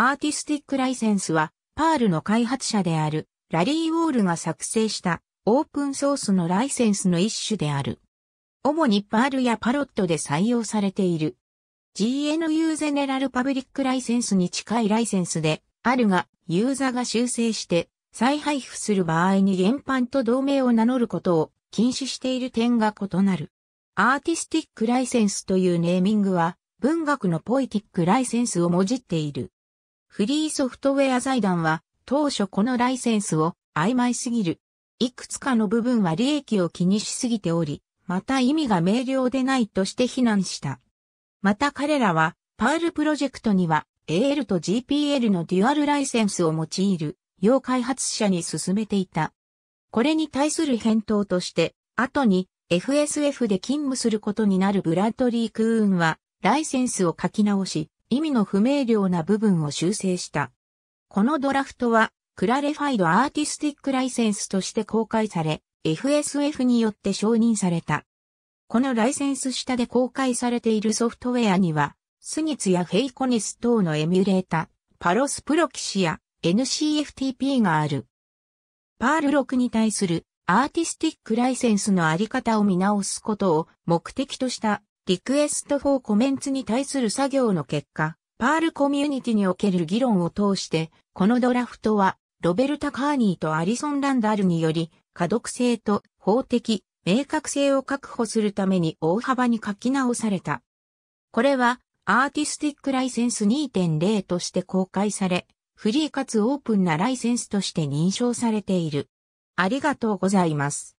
アーティスティックライセンスは、パールの開発者である、ラリー・ウォールが作成したオープンソースのライセンスの一種である。主にパールやパロットで採用されている。GNU ゼネラルパブリックライセンスに近いライセンスであるが、ユーザーが修正して再配布する場合に原版と同名を名乗ることを禁止している点が異なる。アーティスティックライセンスというネーミングは文学のポエティックライセンスをもじっている。フリーソフトウェア財団は、当初このライセンスを曖昧すぎる。いくつかの部分は利益を気にしすぎており、また意味が明瞭でないとして非難した。また彼らは、パールプロジェクトには AL と GPL のデュアルライセンスを用いる、要開発者に進めていた。これに対する返答として、後に FSF で勤務することになるブラッドリー・クーンは、ライセンスを書き直し、意味の不明瞭な部分を修正した。このドラフトは、クラレファイドアーティスティックライセンスとして公開され、FSF によって承認された。このライセンス下で公開されているソフトウェアには、スニツやフェイコネス等のエミュレータ、パロスプロキシや NCFTP がある。パール6に対するアーティスティックライセンスのあり方を見直すことを目的としたリクエストフォーコメンツに対する作業の結果、パールコミュニティにおける議論を通して、このドラフトは、ロベルタ・カーニーとアリソン・ランダルにより、可読性と法的、明確性を確保するために大幅に書き直された。これは、アーティスティックライセンス2.0として公開され、フリーかつオープンなライセンスとして認証されている。ありがとうございます。